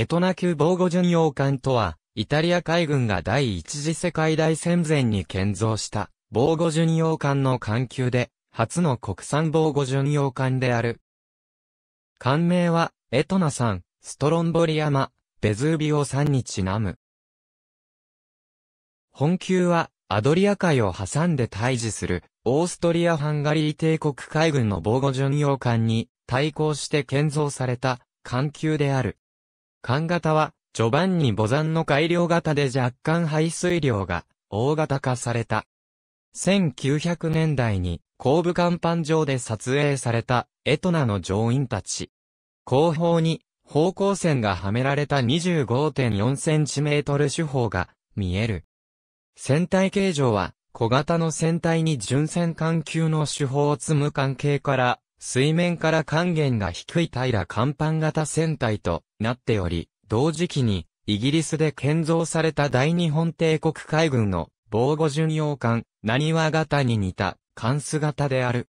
エトナ級防護巡洋艦とは、イタリア海軍が第一次世界大戦前に建造した防護巡洋艦の艦級で、初の国産防護巡洋艦である。艦名は、エトナ山、ストロンボリ山、ベズービオ山にちなむ。本級は、アドリア海を挟んで退治する、オーストリア・ハンガリー帝国海軍の防護巡洋艦に対抗して建造された艦級である。艦型は、序盤に母山の改良型で若干排水量が大型化された。1900年代に後部甲板上で撮影されたエトナの乗員たち。後方に方向線がはめられた 25.4cm 手法が見える。船体形状は小型の船体に純船艦級の手法を積む関係から水面から還元が低い平甲板型船体となっており、同時期に、イギリスで建造された大日本帝国海軍の防護巡洋艦、何和型に似た、艦姿である。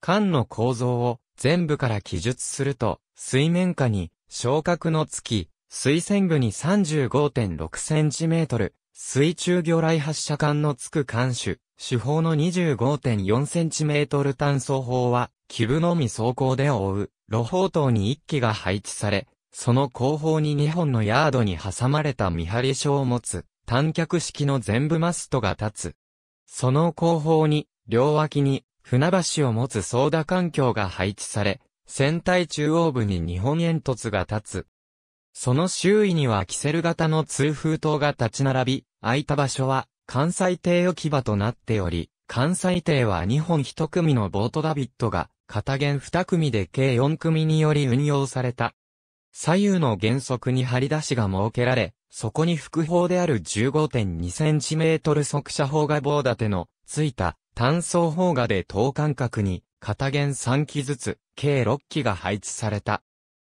艦の構造を全部から記述すると、水面下に、昇格の月、水線部に35.6センチメートル、水中魚雷発射管のつく艦種、主砲の 25.4cm 炭素砲は、基部のみ走行で覆う、路砲塔に1機が配置され、その後方に2本のヤードに挟まれた見張り所を持つ、単脚式の全部マストが立つ。その後方に、両脇に、船橋を持つ操舵環境が配置され、船体中央部に二本煙突が立つ。その周囲にはキセル型の通風塔が立ち並び、空いた場所は関西艇置き場となっており、関西艇は2本1組のボートダビットが、片弦2組で計4組により運用された。左右の原則に張り出しが設けられ、そこに副砲である 15.2cm 速射砲が棒立てのついた単装砲画で等間隔に片弦3機ずつ計6機が配置された。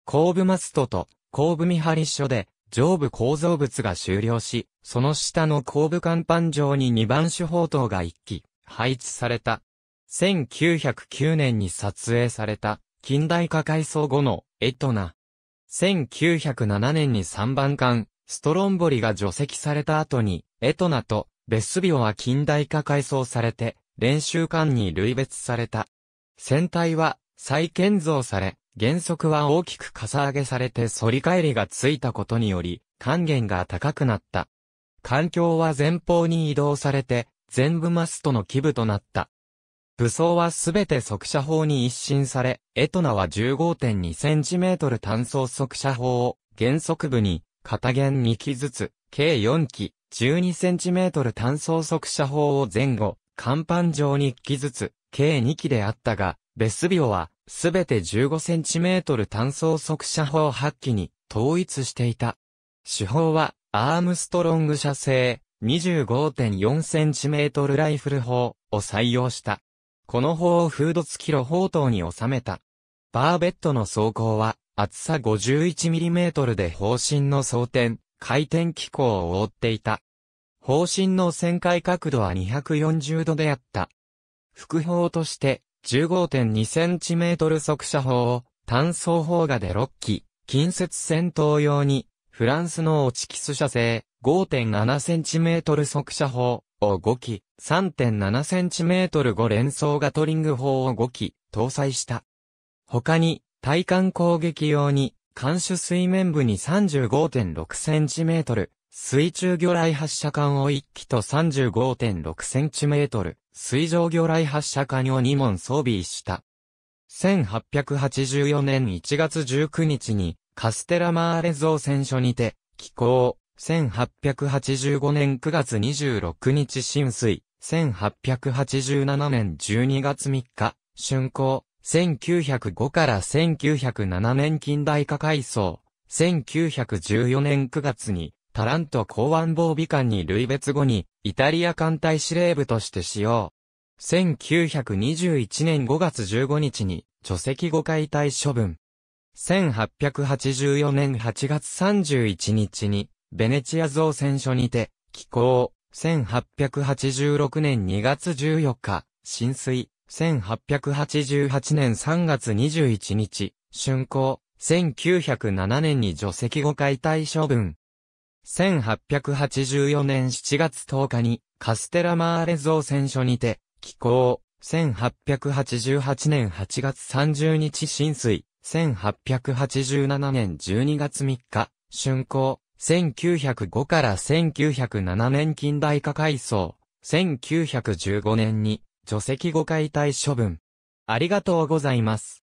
後部マストと後部見張り所で、上部構造物が終了し、その下の後部甲板上に2番手砲塔が1機、配置された。1909年に撮影された、近代化改装後の、エトナ。1907年に3番艦、ストロンボリが除籍された後に、エトナと、ベスビオは近代化改装されて、練習艦に類別された。船体は、再建造され、原則は大きくかさ上げされて反り返りがついたことにより、還元が高くなった。環境は前方に移動されて、全部マストの基部となった。武装はすべて速射砲に一新され、エトナは 15.2cm 単装速射砲を原則部に、片弦2機ずつ、計4機、12cm 単装速射砲を前後、甲板上に1機ずつ、計2機であったが、ベスビオは、すべて 15cm 単装速射砲発揮に統一していた。手法は、アームストロング射製 25.4cm ライフル砲を採用した。この砲をフード付きロ砲塔に収めた。バーベットの装甲は、厚さ 51mm で砲身の装填、回転機構を覆っていた。砲身の旋回角度は240度であった。副砲として、15.2cm 速射砲を単装砲画で6機、近接戦闘用に、フランスのオチキス射製 5.7cm 速射砲を5機、3.7cm5 連装ガトリング砲を5機、搭載した。他に、対艦攻撃用に、艦首水面部に 35.6cm、水中魚雷発射管を1機と3 5 6トル、水上魚雷発射管を2門装備した。1884年1月19日に、カステラマーレ造船所にて、寄港。1885年9月26日浸水。1887年12月3日、竣工。1905から1907年近代化改装。1914年9月にタラント港湾防備官に類別後に、イタリア艦隊司令部として使用。1921年5月15日に、除籍後解体処分。1884年8月31日に、ベネチア造船所にて、寄港。1886年2月14日、浸水。1888年3月21日、竣工。1907年に除籍後解体処分。1884年7月10日にカステラマーレ造船所にて、寄港。1888年8月30日浸水。1887年12月3日、竣工。1905から1907年近代化改装。1915年に除籍誤解体処分。ありがとうございます。